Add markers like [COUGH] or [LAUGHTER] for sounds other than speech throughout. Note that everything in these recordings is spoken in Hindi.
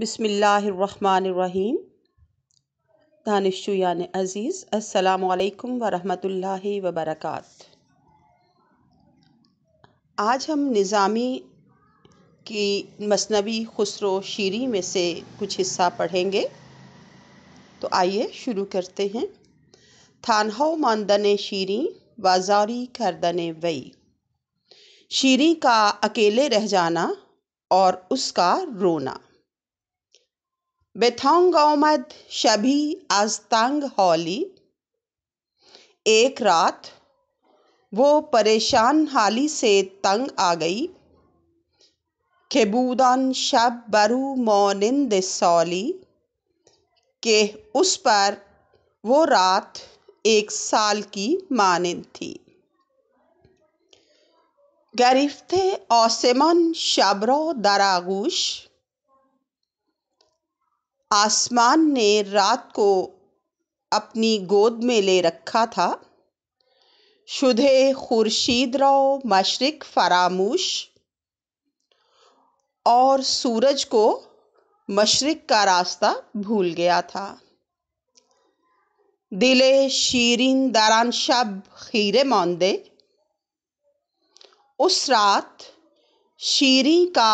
बिसमीम दानशुयान अज़ीज़ असलकम वरहमतुल्लाहि वबरक आज हम निज़ामी की मसनवी खुसरो शीरी में से कुछ हिस्सा पढ़ेंगे तो आइए शुरू करते हैं थानहो मानदन शीरी वाजारी करदन वई शीरी का अकेले रह जाना और उसका रोना बेथोंगौमद शबी तंग हौली एक रात वो परेशान हाली से तंग आ गई खेबूदान शब बरु मोनिंद सौली के उस पर वो रात एक साल की मानिंद थी थे औसेमन शबरो दरागुश आसमान ने रात को अपनी गोद में ले रखा था शुदे खुर्शीद रो मशरक फरामोश और सूरज को मशरक का रास्ता भूल गया था दिले शीरिन दरान शब खीरे मौंदे उस रात शीरी का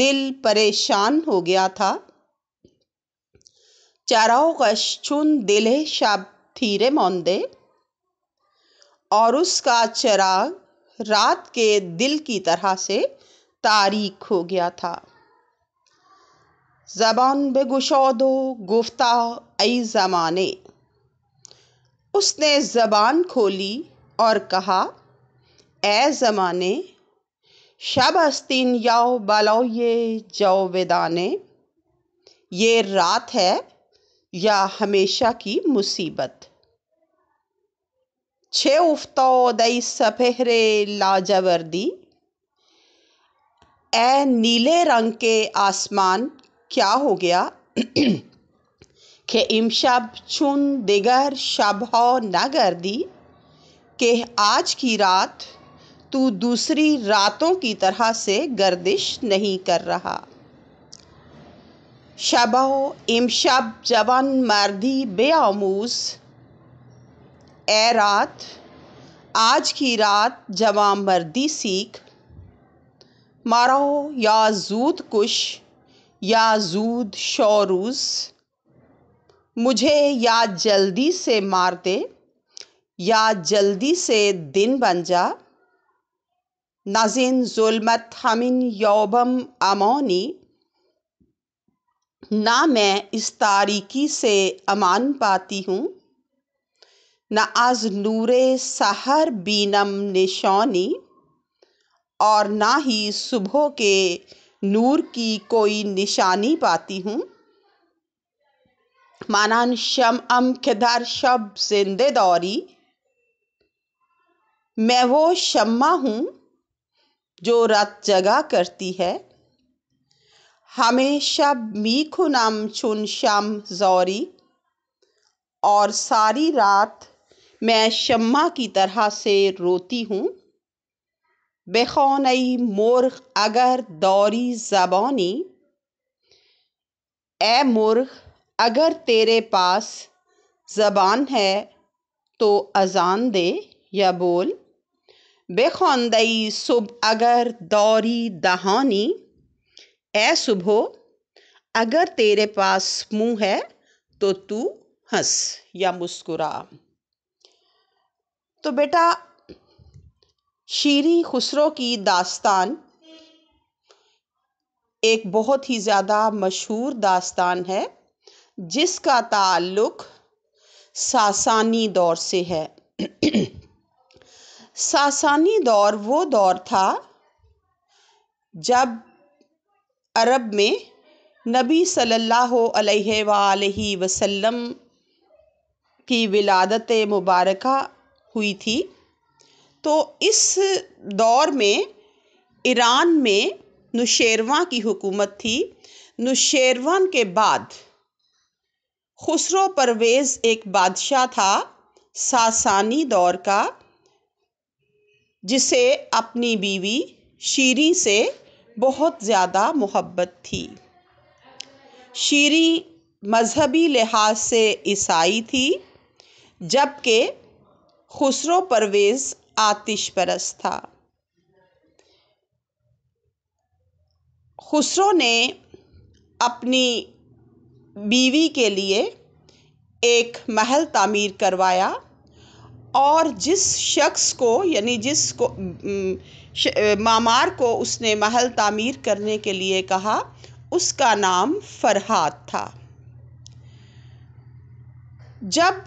दिल परेशान हो गया था चराउगश्चुन दिले शब थीरे मोंदे और उसका चराग रात के दिल की तरह से तारीख हो गया था जबान बेगुशौदो गुफ्ता ऐ ज़माने उसने ज़बान खोली और कहा ए ज़माने शब अस्तीन याओ बालो ये जाओ विदाने ये रात है या हमेशा की मुसीबत छे उफ्तोदई सफेहरे लाजवर्दी ए नीले रंग के आसमान क्या हो गया [CLEARS THROAT] के इमशब चुन दिगर शब हो न गर्दी के आज की रात तू दूसरी रातों की तरह से गर्दिश नहीं कर रहा शबह इमशब जवान मर्दी बेआमूस ए रात आज की रात जवां मर्दी सीख मारो या जूद कुश या जूद शौरूस मुझे या जल्दी से मार दे या जल्दी से दिन बन जा नाजिन जुलमत हमिन यौबम अमौनी ना मैं इस तारीकी से अमान पाती हूँ ना आज नूर सहर बीनम निशानी और ना ही सुबह के नूर की कोई निशानी पाती हूँ मानान शम अम खिदर शब जिंदे दौरी मैं वो शम्मा हूँ जो रात जगा करती है हमेशा चुन शम जौरी और सारी रात मैं शम्मा की तरह से रोती हूँ बेखौनई मुर्ख अगर दौरी जबानी ए मुर्ख अगर तेरे पास जबान है तो अजान दे या बोल बेखौंदई सुब अगर दौरी दहानी ए सुबहो अगर तेरे पास मुंह है तो तू हंस या मुस्कुरा तो बेटा शीरी खुसरो की दास्तान एक बहुत ही ज़्यादा मशहूर दास्तान है जिसका ताल्लुक सासानी दौर से है सासानी दौर वो दौर था जब अरब में नबी सल्लल्लाहु अलैहि वसल्लम की विलादत मुबारक हुई थी तो इस दौर में ईरान में नुशेरवा की हुकूमत थी नुशेरवान के बाद खुसरो परवेज़ एक बादशाह था सासानी दौर का जिसे अपनी बीवी शीरी से बहुत ज़्यादा मोहब्बत थी शीरी मज़हबी लिहाज से ईसाई थी जबकि खुसरो परवेज़ आतिश परस था खुसरो ने अपनी बीवी के लिए एक महल तामीर करवाया और जिस शख्स को यानी जिस को मामार को उसने महल तामीर करने के लिए कहा उसका नाम फरहाद था जब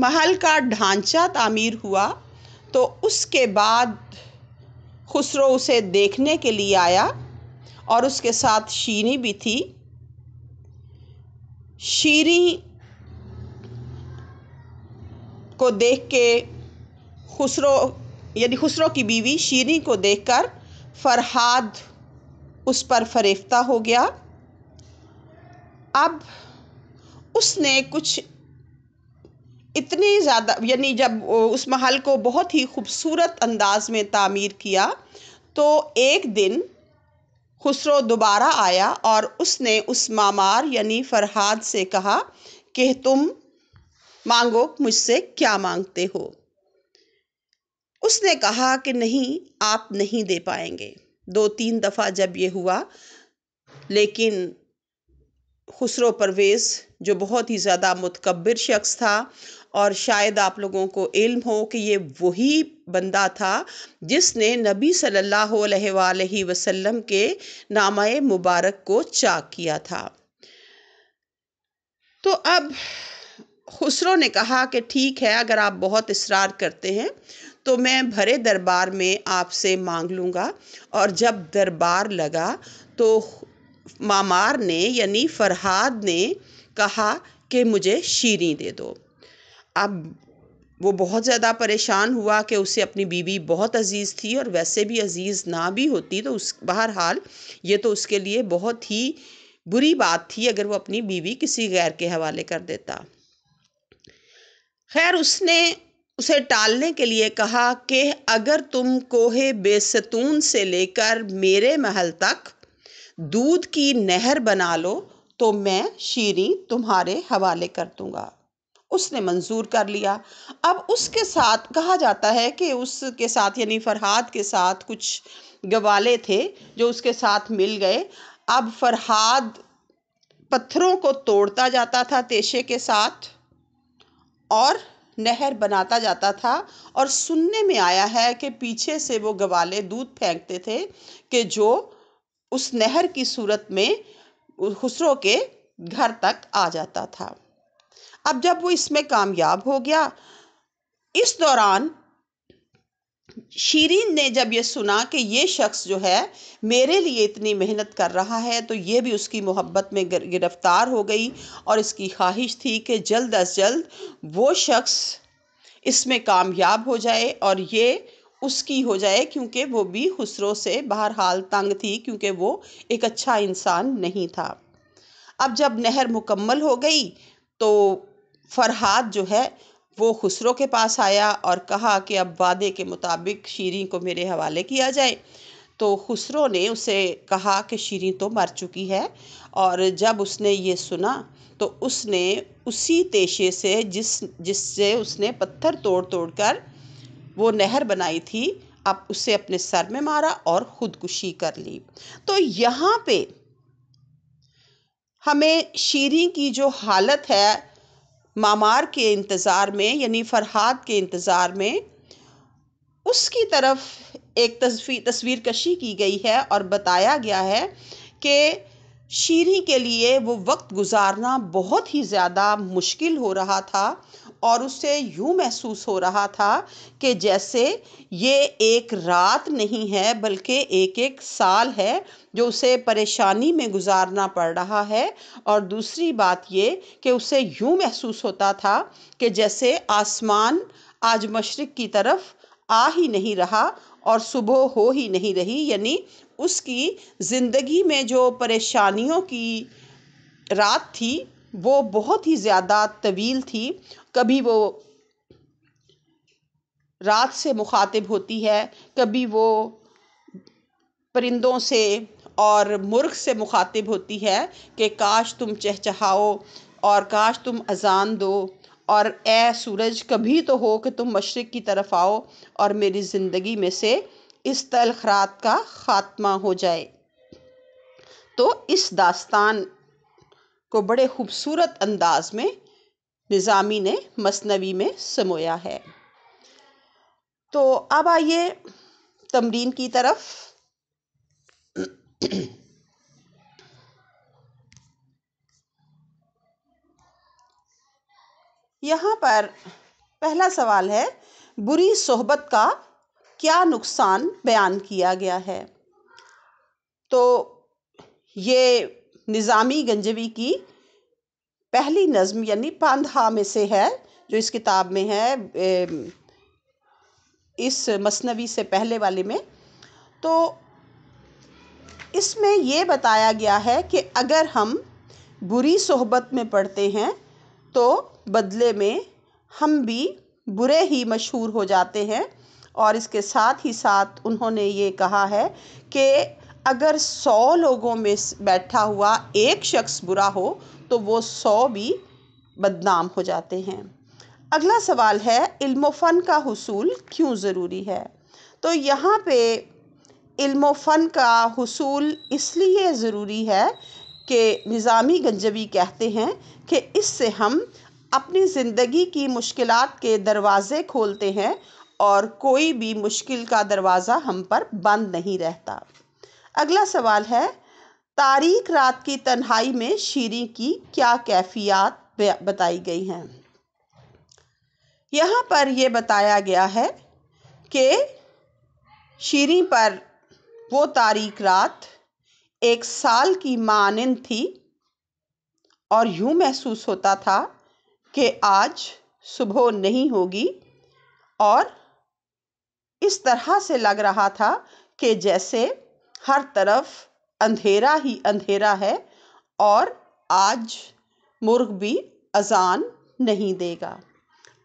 महल का ढांचा तामीर हुआ तो उसके बाद खुसरो उसे देखने के लिए आया और उसके साथ शीरी भी थी शीरी को देख के खुसरो यानी खुसरो की बीवी शीरी को देखकर फरहाद उस पर फरेफ्ता हो गया अब उसने कुछ इतनी ज़्यादा यानी जब उस महल को बहुत ही खूबसूरत अंदाज में तामीर किया तो एक दिन खुसरो दोबारा आया और उसने उस मामार यानी फरहाद से कहा कि तुम मांगो मुझसे क्या मांगते हो उसने कहा कि नहीं आप नहीं दे पाएंगे दो तीन दफ़ा जब ये हुआ लेकिन खुसरो परवेज़ जो बहुत ही ज़्यादा मुतकबर शख्स था और शायद आप लोगों को इल्म हो कि ये वही बंदा था जिसने नबी सल्लल्लाहु अलैहि वसल्लम के नामाए मुबारक को चाक किया था तो अब खुसरो ने कहा कि ठीक है अगर आप बहुत इसरार करते हैं तो मैं भरे दरबार में आपसे मांग लूँगा और जब दरबार लगा तो मामार ने यानी फ़रहाद ने कहा कि मुझे शीरी दे दो अब वो बहुत ज़्यादा परेशान हुआ कि उसे अपनी बीवी बहुत अज़ीज़ थी और वैसे भी अज़ीज़ ना भी होती तो उस बहरहाल ये तो उसके लिए बहुत ही बुरी बात थी अगर वो अपनी बीवी किसी गैर के हवाले कर देता खैर उसने उसे टालने के लिए कहा कि अगर तुम कोहे बेसतून से लेकर मेरे महल तक दूध की नहर बना लो तो मैं शीरी तुम्हारे हवाले कर दूँगा उसने मंजूर कर लिया अब उसके साथ कहा जाता है कि उसके साथ यानी फरहाद के साथ कुछ गवाले थे जो उसके साथ मिल गए अब फरहाद पत्थरों को तोड़ता जाता था तेशे के साथ और नहर बनाता जाता था और सुनने में आया है कि पीछे से वो गवाले दूध फेंकते थे कि जो उस नहर की सूरत में खुसरो के घर तक आ जाता था अब जब वो इसमें कामयाब हो गया इस दौरान शीरीन ने जब ये सुना कि ये शख्स जो है मेरे लिए इतनी मेहनत कर रहा है तो ये भी उसकी मोहब्बत में गिरफ़्तार हो गई और इसकी ख्वाहिश थी कि जल्द अज जल्द वो शख्स इसमें कामयाब हो जाए और ये उसकी हो जाए क्योंकि वो भी खुसरों से बहरहाल तंग थी क्योंकि वो एक अच्छा इंसान नहीं था अब जब नहर मुकम्मल हो गई तो फरहाद जो है वो खुसरो के पास आया और कहा कि अब वादे के मुताबिक शीरी को मेरे हवाले किया जाए तो खुसरो ने उसे कहा कि शीरी तो मर चुकी है और जब उसने ये सुना तो उसने उसी तेशे से जिस जिससे उसने पत्थर तोड़ तोड़ कर वो नहर बनाई थी अब उसे अपने सर में मारा और ख़ुदकुशी कर ली तो यहाँ पे हमें शीरी की जो हालत है मामार के इंतज़ार में यानी फ़रहाद के इंतज़ार में उसकी तरफ एक तस्वीर तस्वीर कशी की गई है और बताया गया है कि शीरी के लिए वो वक्त गुज़ारना बहुत ही ज़्यादा मुश्किल हो रहा था और उसे यूँ महसूस हो रहा था कि जैसे ये एक रात नहीं है बल्कि एक एक साल है जो उसे परेशानी में गुजारना पड़ रहा है और दूसरी बात ये कि उसे यूँ महसूस होता था कि जैसे आसमान आज मशरक़ की तरफ आ ही नहीं रहा और सुबह हो ही नहीं रही यानी उसकी ज़िंदगी में जो परेशानियों की रात थी वो बहुत ही ज़्यादा तवील थी कभी वो रात से मुखातिब होती है कभी वो परिंदों से और मुर्ग से मुखातिब होती है कि काश तुम चहचहाओ और काश तुम अजान दो और ए सूरज कभी तो हो कि तुम मशरक़ की तरफ आओ और मेरी ज़िंदगी में से इस तलखरात का ख़ात्मा हो जाए तो इस दास्तान को बड़े खूबसूरत अंदाज में निज़ामी ने मसनवी में समोया है तो अब आइए तमरीन की तरफ यहाँ पर पहला सवाल है बुरी सोहबत का क्या नुकसान बयान किया गया है तो ये निज़ामी गंजवी की पहली नज़म यानी पांधा में से है जो इस किताब में है इस मसनवी से पहले वाले में तो इसमें ये बताया गया है कि अगर हम बुरी सोहबत में पढ़ते हैं तो बदले में हम भी बुरे ही मशहूर हो जाते हैं और इसके साथ ही साथ उन्होंने ये कहा है कि अगर सौ लोगों में बैठा हुआ एक शख्स बुरा हो तो वो सौ भी बदनाम हो जाते हैं अगला सवाल है इल्मो फ़न का हसूल क्यों ज़रूरी है तो यहाँ पे इल्म फ़न का हसूल इसलिए ज़रूरी है कि निज़ामी गंजबी कहते हैं कि इससे हम अपनी ज़िंदगी की मुश्किल के दरवाज़े खोलते हैं और कोई भी मुश्किल का दरवाज़ा हम पर बंद नहीं रहता अगला सवाल है तारीख रात की तन्हाई में शीरी की क्या कैफियत बताई गई हैं यहाँ पर यह बताया गया है कि शीरी पर वो तारीख रात एक साल की मानंद थी और यूँ महसूस होता था कि आज सुबह नहीं होगी और इस तरह से लग रहा था कि जैसे हर तरफ अंधेरा ही अंधेरा है और आज मुर्ग भी अजान नहीं देगा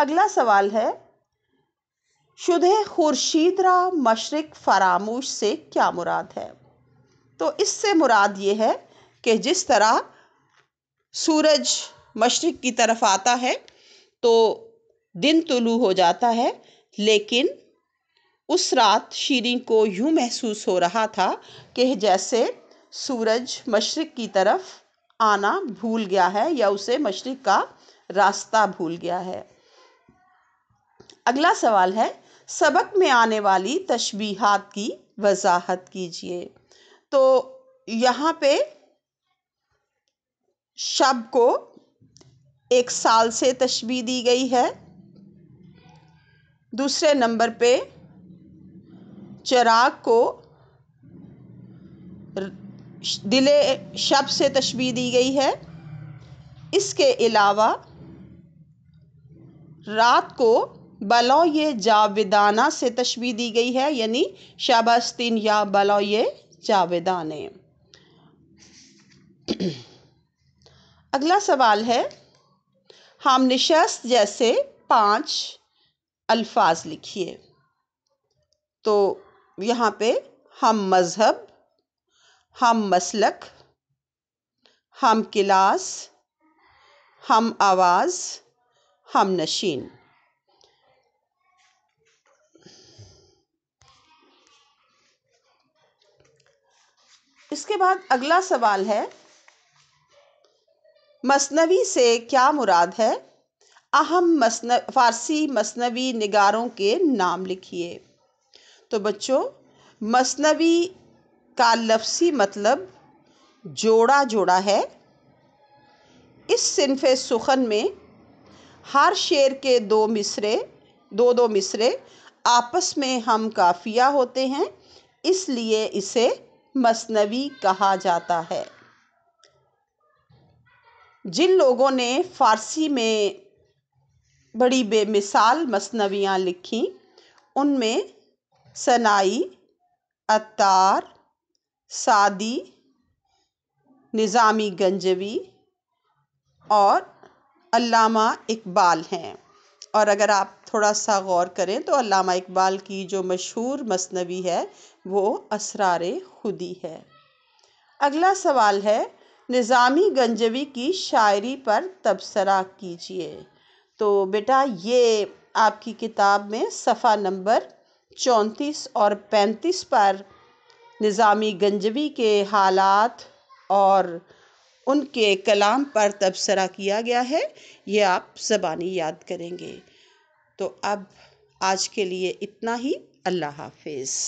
अगला सवाल है शुद्ध खुर्शीदरा मशरक फरामोश से क्या मुराद है तो इससे मुराद ये है कि जिस तरह सूरज मशरक की तरफ आता है तो दिन तुलू हो जाता है लेकिन उस रात शीरी को यूँ महसूस हो रहा था कि जैसे सूरज मशरक की तरफ आना भूल गया है या उसे मशरक का रास्ता भूल गया है अगला सवाल है सबक में आने वाली तशबीहात की वजाहत कीजिए तो यहाँ पे शब को एक साल से तशबी दी गई है दूसरे नंबर पे चराग को दिले शब से तशबी दी गई है इसके अलावा रात को बलो ये जावेदाना से तशबी दी गई है यानी शाबस्तीन या बलो ये जावेदाने [CLEARS THROAT] अगला सवाल है हम निशस्त जैसे पांच अल्फाज लिखिए तो यहाँ पे हम मज़हब हम मसलक हम क्लास हम आवाज़ हम नशीन इसके बाद अगला सवाल है मसनवी से क्या मुराद है अहम मसन फ़ारसी मसनवी निगारों के नाम लिखिए तो बच्चों मसनवी का लफसी मतलब जोड़ा जोड़ा है इस सिनफ सुखन में हर शेर के दो मिसरे दो दो मिसरे आपस में हम काफिया होते हैं इसलिए इसे मसनवी कहा जाता है जिन लोगों ने फ़ारसी में बड़ी बेमिसाल मसनवियाँ लिखीं उनमें सनाई अतार सादी निज़ामी गंजवी और अल्लामा इकबाल हैं और अगर आप थोड़ा सा गौर करें तो इकबाल की जो मशहूर मसनवी है वो असरार खुदी है अगला सवाल है निज़ामी गंजवी की शायरी पर तबसरा कीजिए तो बेटा ये आपकी किताब में सफ़ा नंबर चौंतीस और पैंतीस पर निज़ामी गंजवी के हालात और उनके कलाम पर तबसरा किया गया है ये आप ज़बानी याद करेंगे तो अब आज के लिए इतना ही अल्लाह हाफिज़